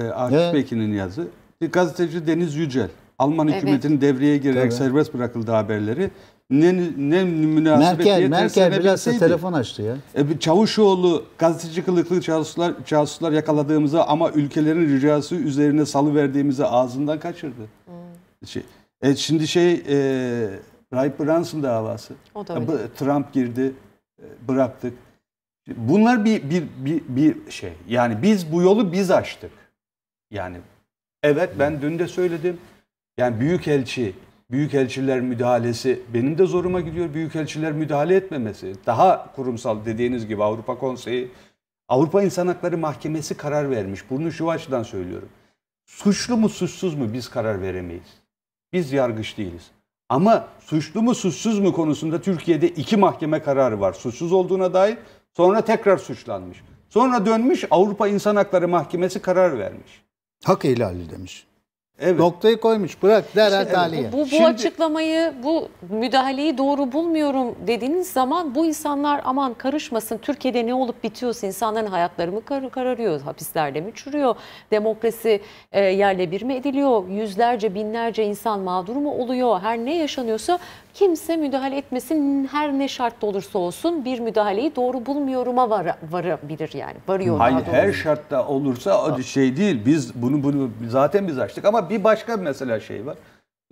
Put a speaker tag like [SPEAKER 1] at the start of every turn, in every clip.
[SPEAKER 1] Ee, Akif evet. Pekin'in yazı. Gazeteci Deniz Yücel. Alman evet. hükümetinin devreye girerek Tabii. serbest bırakıldı haberleri. Ne, ne münasebet Merkel, Merkel biraz telefon açtı ya. E, Çavuşoğlu gazeteci kılıklı casuslar, casuslar yakaladığımızı ama ülkelerin ricası üzerine salı verdiğimizi ağzından kaçırdı. Hmm. Şey, e, şimdi şey e, Ray Branson davası. O da e, öyle. Trump girdi e, bıraktık. Bunlar bir, bir, bir, bir şey. Yani biz bu yolu biz açtık. Yani evet ben dün de söyledim. Yani büyükelçi, büyükelçiler müdahalesi benim de zoruma gidiyor. Büyükelçiler müdahale etmemesi. Daha kurumsal dediğiniz gibi Avrupa Konseyi, Avrupa İnsan Hakları Mahkemesi karar vermiş. Bunu şu açıdan söylüyorum. Suçlu mu suçsuz mu biz karar veremeyiz. Biz yargıç değiliz. Ama suçlu mu suçsuz mu konusunda Türkiye'de iki mahkeme kararı var. Suçsuz olduğuna dair sonra tekrar suçlanmış. Sonra dönmüş Avrupa İnsan Hakları Mahkemesi karar vermiş. Hak ihlali demiş. Evet. Noktayı koymuş. Bırak derhal işte, taliye. Bu, bu Şimdi,
[SPEAKER 2] açıklamayı, bu müdahaleyi doğru bulmuyorum dediğiniz zaman bu insanlar aman karışmasın. Türkiye'de ne olup bitiyorsa insanların hayatları mı kar kararıyor? Hapislerde mi çürüyor? Demokrasi e, yerle bir mi ediliyor? Yüzlerce, binlerce insan mağdur mu oluyor? Her ne yaşanıyorsa kimse müdahale etmesin. Her ne şartta olursa olsun bir müdahaleyi doğru bulmuyorum'a var, varabilir yani. Varıyor. Hayır her
[SPEAKER 1] şartta olursa şey değil. Biz bunu bunu zaten biz açtık ama bir başka mesela şey var.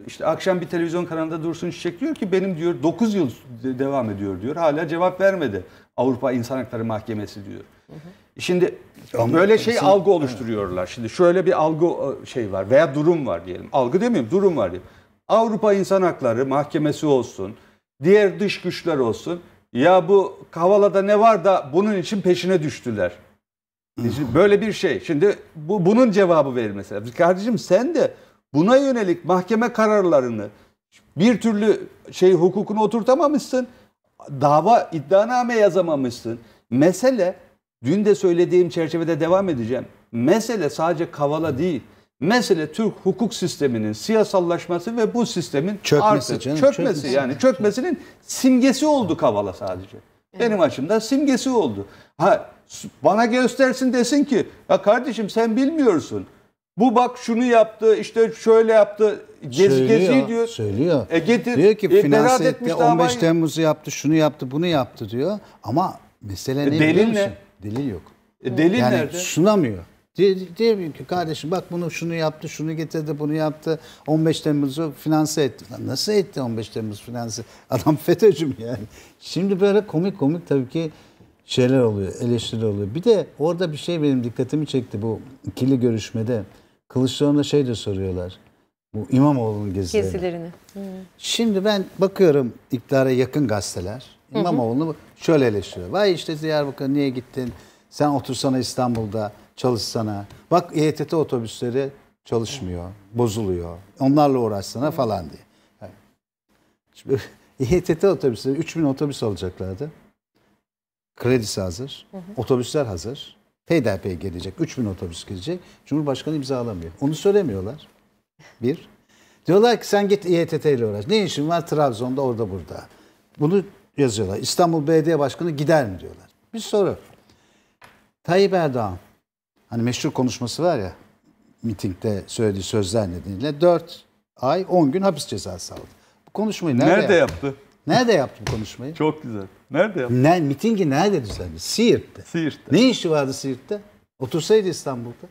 [SPEAKER 1] İşte akşam bir televizyon kanalında Dursun Çiçek diyor ki benim diyor 9 yıl devam ediyor diyor. Hala cevap vermedi Avrupa İnsan Hakları Mahkemesi diyor. Hı hı. Şimdi Anladım. böyle şey Sen, algı oluşturuyorlar. Şimdi şöyle bir algı e, şey var veya durum var diyelim. Algı demiyorum durum var diyelim. Avrupa İnsan Hakları Mahkemesi olsun, diğer dış güçler olsun. Ya bu Kavala'da ne var da bunun için peşine düştüler böyle bir şey. Şimdi bu, bunun cevabı verilmesi lazım. Kardeşim sen de buna yönelik mahkeme kararlarını bir türlü şey hukukunu oturtamamışsın. Dava iddianame yazamamışsın. Mesele dün de söylediğim çerçevede devam edeceğim. Mesele sadece kavala değil. Mesele Türk hukuk sisteminin siyasallaşması ve bu sistemin çökmesi, artık canım, çökmesi, çökmesi yani çökmesinin simgesi oldu kavala sadece. Benim açımda simgesi oldu. Ha bana göstersin desin ki ya kardeşim sen bilmiyorsun. Bu bak şunu yaptı, işte şöyle yaptı. gezi söylüyor, gezi diyor.
[SPEAKER 3] Söylüyor. E getir. Diyor ki e, finanse etti, 15 Temmuz'u yaptı, şunu yaptı, bunu yaptı diyor. Ama mesele e, ne e, delil biliyor musun? Ne? Delil yok. E, delil yani nerede? sunamıyor. Diyor ki kardeşim bak bunu şunu yaptı, şunu getirdi, bunu yaptı. 15 Temmuz'u finanse etti. Lan nasıl etti 15 Temmuz finanse? Adam FETÖ'cü yani? Şimdi böyle komik komik tabii ki şeyler oluyor, eleştiri oluyor. Bir de orada bir şey benim dikkatimi çekti bu ikili görüşmede. Kılıçdaroğlu'na şey de soruyorlar. Bu İmamoğlu'nun gezilerini. Gezilerini. Hmm. Hı. Şimdi ben bakıyorum iktidara yakın gazeteler. İmamoğlu'nu şöyle eleştiriyor. Vay işte Diyarbakır niye gittin? Sen otursana İstanbul'da çalışsana. Bak İETT otobüsleri çalışmıyor, bozuluyor. Onlarla uğraşsana falan diye. Yani. Şimdi, İETT otobüsleri 3000 otobüs olacaklardı. Kredisi hazır. Hı hı. Otobüsler hazır. Peyderpey gelecek. 3000 otobüs gelecek. Cumhurbaşkanı imzalamıyor. Onu söylemiyorlar. Bir. Diyorlar ki sen git İETT ile uğraş. Ne işin var Trabzon'da orada burada. Bunu yazıyorlar. İstanbul Belediye Başkanı gider mi diyorlar. Bir soru. Tayyip Erdoğan hani meşhur konuşması var ya mitingde söylediği sözler nedeniyle 4 ay 10 gün hapis cezası aldı. Bu konuşmayı nerede, nerede yaptı? yaptı? Nerede yaptı bu konuşmayı?
[SPEAKER 1] Çok güzel. Nerede
[SPEAKER 3] yaptı? Ne, mitingi nerede düzenledi? Siirt'te. Siirt'te. Ne işi vardı Siirt'te? Otursaydı İstanbul'da.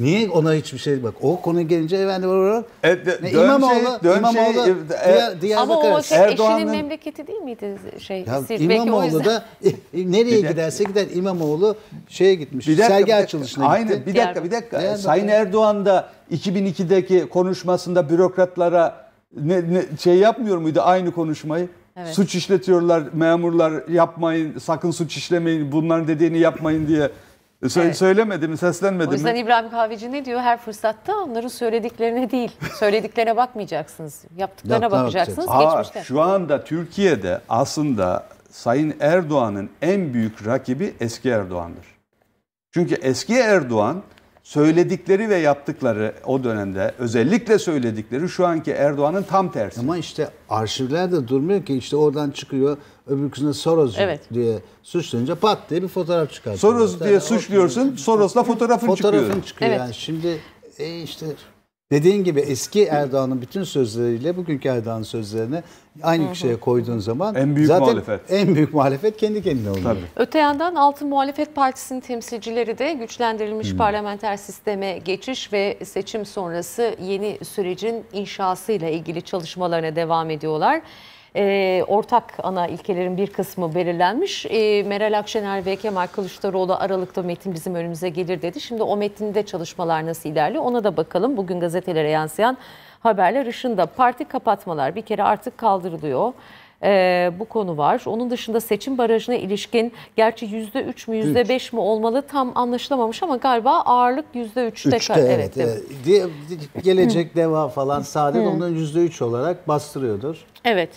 [SPEAKER 3] Niye ona hiçbir şey bak o konu gelince efendim olarak
[SPEAKER 1] e, dön İmamoğlu,
[SPEAKER 3] dön İmamoğlu şey, e, diğer, e, ama o vakit şey, eşinin
[SPEAKER 2] memleketi değil miydi şey? Ya, Siz, İmamoğlu da
[SPEAKER 1] e, e, nereye giderse gider İmamoğlu şeye gitmiş bir dakika, sergi açılışına aynı, gitti. Aynı bir dakika bir dakika Sayın Erdoğan da 2002'deki konuşmasında bürokratlara ne, ne şey yapmıyor muydu aynı konuşmayı? Evet. Suç işletiyorlar memurlar yapmayın sakın suç işlemeyin bunların dediğini yapmayın diye Sö evet. Söylemedi mi, seslenmedi mi? O yüzden mi?
[SPEAKER 2] İbrahim Kahveci ne diyor? Her fırsatta onların söylediklerine değil, söylediklerine bakmayacaksınız. Yaptıklarına bakacaksınız. Aa, geçmişte. Şu
[SPEAKER 1] anda Türkiye'de aslında Sayın Erdoğan'ın en büyük rakibi eski Erdoğan'dır. Çünkü eski Erdoğan söyledikleri ve yaptıkları o dönemde özellikle söyledikleri şu anki Erdoğan'ın tam tersi. Ama işte arşivlerde durmuyor ki işte oradan çıkıyor öbürküsüne Soros
[SPEAKER 3] evet. diye suçlayınca pat diye bir fotoğraf çıkartıyor. Soros diye yani suçluyorsun Soros'la fotoğrafın, fotoğrafın çıkıyor. Fotoğrafın çıkıyor evet. yani şimdi e işte Dediğin gibi eski Erdoğan'ın bütün sözleriyle bugünkü Erdoğan'ın sözlerini aynı hı koyduğun zaman en büyük zaten muhalefet. en büyük muhalefet kendi kendine oluyor. Tabii.
[SPEAKER 2] Öte yandan altı muhalefet partisinin temsilcileri de güçlendirilmiş hı. Hmm. parlamenter sisteme geçiş ve seçim sonrası yeni sürecin inşasıyla ilgili çalışmalarına devam ediyorlar e, ortak ana ilkelerin bir kısmı belirlenmiş. E, Meral Akşener ve Kemal Kılıçdaroğlu Aralık'ta metin bizim önümüze gelir dedi. Şimdi o metinde çalışmalar nasıl ilerliyor ona da bakalım. Bugün gazetelere yansıyan haberler ışığında parti kapatmalar bir kere artık kaldırılıyor ee, bu konu var. Onun dışında seçim barajına ilişkin gerçi yüzde üç mü yüzde beş mi olmalı tam anlaşılamamış ama galiba ağırlık yüzde üçte. Üçte evet. evet.
[SPEAKER 3] gelecek deva falan saadet onun yüzde üç olarak bastırıyordur.
[SPEAKER 2] Evet.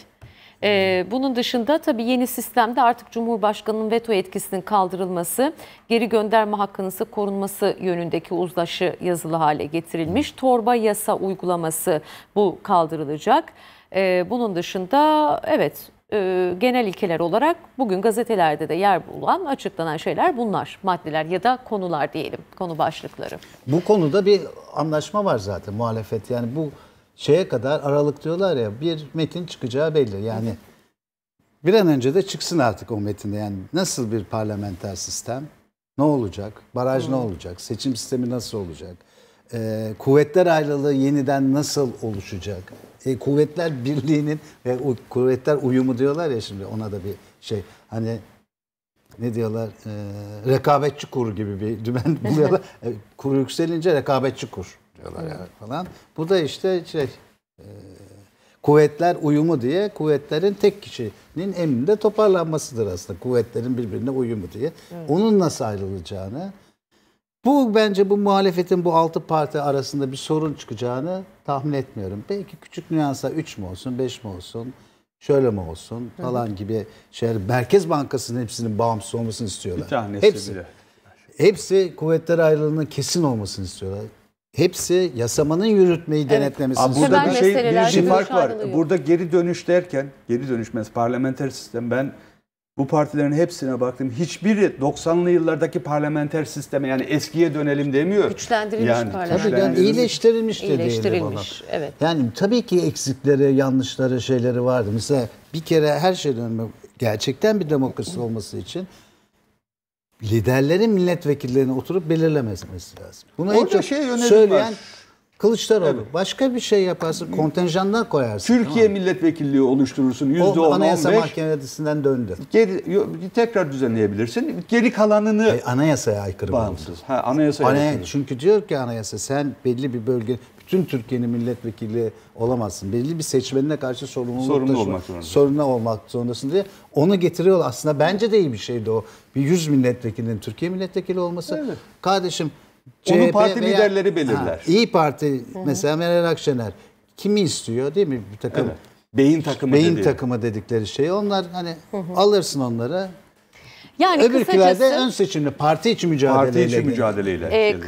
[SPEAKER 2] E, bunun dışında tabii yeni sistemde artık Cumhurbaşkanı'nın veto etkisinin kaldırılması, geri gönderme hakkının korunması yönündeki uzlaşı yazılı hale getirilmiş. Torba yasa uygulaması bu kaldırılacak. E, bunun dışında evet e, genel ilkeler olarak bugün gazetelerde de yer bulan açıklanan şeyler bunlar. Maddeler ya da konular diyelim, konu başlıkları.
[SPEAKER 3] Bu konuda bir anlaşma var zaten muhalefet. Yani bu şeye kadar Aralık diyorlar ya bir metin çıkacağı belli. Yani bir an önce de çıksın artık o metinde. Yani nasıl bir parlamenter sistem? Ne olacak? Baraj ne olacak? Seçim sistemi nasıl olacak? Ee, kuvvetler ayrılığı yeniden nasıl oluşacak? Ee, kuvvetler birliğinin ve kuvvetler uyumu diyorlar ya şimdi ona da bir şey. Hani ne diyorlar? Ee, rekabetçi kur gibi bir dümen buluyorlar. E, kur yükselince rekabetçi kur çıkarıyorlar evet. yani falan. Bu da işte şey e, kuvvetler uyumu diye kuvvetlerin tek kişinin emrinde toparlanmasıdır aslında. Kuvvetlerin birbirine uyumu diye. Evet. Onun nasıl ayrılacağını bu bence bu muhalefetin bu altı parti arasında bir sorun çıkacağını tahmin etmiyorum. Belki küçük nüansa 3 mü olsun, 5 mi olsun, şöyle mi olsun falan evet. gibi şeyler. Merkez Bankası'nın hepsinin bağımsız olmasını istiyorlar. Bir tanesi Hepsi. bile. Hepsi kuvvetler ayrılığının kesin olmasını istiyorlar. Hepsi yasamanın yürütmeyi denetlemesi. Aa, burada bir şey, bir şey fark var.
[SPEAKER 1] Burada geri dönüş derken, geri dönüşmez parlamenter sistem. Ben bu partilerin hepsine baktım. Hiçbiri 90'lı yıllardaki parlamenter sisteme yani eskiye dönelim demiyor. Güçlendirilmiş
[SPEAKER 2] yani, parlamenter. Tabii yani iyileştirilmiş de iyileştirilmiş, evet.
[SPEAKER 3] Yani tabii ki eksikleri, yanlışları, şeyleri vardı. Mesela bir kere her şeyden önce gerçekten bir demokrasi olması için liderlerin milletvekillerini oturup belirlememesi lazım. Buna Orada şey söyleyen var. Kılıçdaroğlu. Evet. Başka bir şey yaparsın, kontenjandan koyarsın. Türkiye
[SPEAKER 1] milletvekilliği oluşturursun.
[SPEAKER 3] %10, o 10, anayasa 15. mahkemesinden döndü.
[SPEAKER 1] Geri, tekrar düzenleyebilirsin. Geri kalanını... E, anayasaya aykırı. Bağımsız. Ha, anayasaya Anay aykırı.
[SPEAKER 3] Çünkü diyor ki anayasa sen belli bir bölge bütün Türkiye'nin milletvekili olamazsın. Belli bir seçmenine karşı sorumluluk sorumlu olmak zorundasın. Sorumlu olmak zorundasın diye onu getiriyor aslında. Bence de iyi bir şeydi o. Bir 100 milletvekilinin Türkiye milletvekili olması. Evet. Kardeşim
[SPEAKER 1] CHP Onu parti veya, liderleri belirler. Ha,
[SPEAKER 3] İyi Parti Hı-hı. mesela Meral Akşener kimi istiyor değil mi bir takım? Evet. Beyin takımı beyin dediği. takımı dedikleri şey. Onlar hani Hı-hı. alırsın onları.
[SPEAKER 2] Yani öbürkülerde kısacası, ön
[SPEAKER 3] seçimli parti için mücadeleyle. Parti için mücadeleyle.
[SPEAKER 2] E,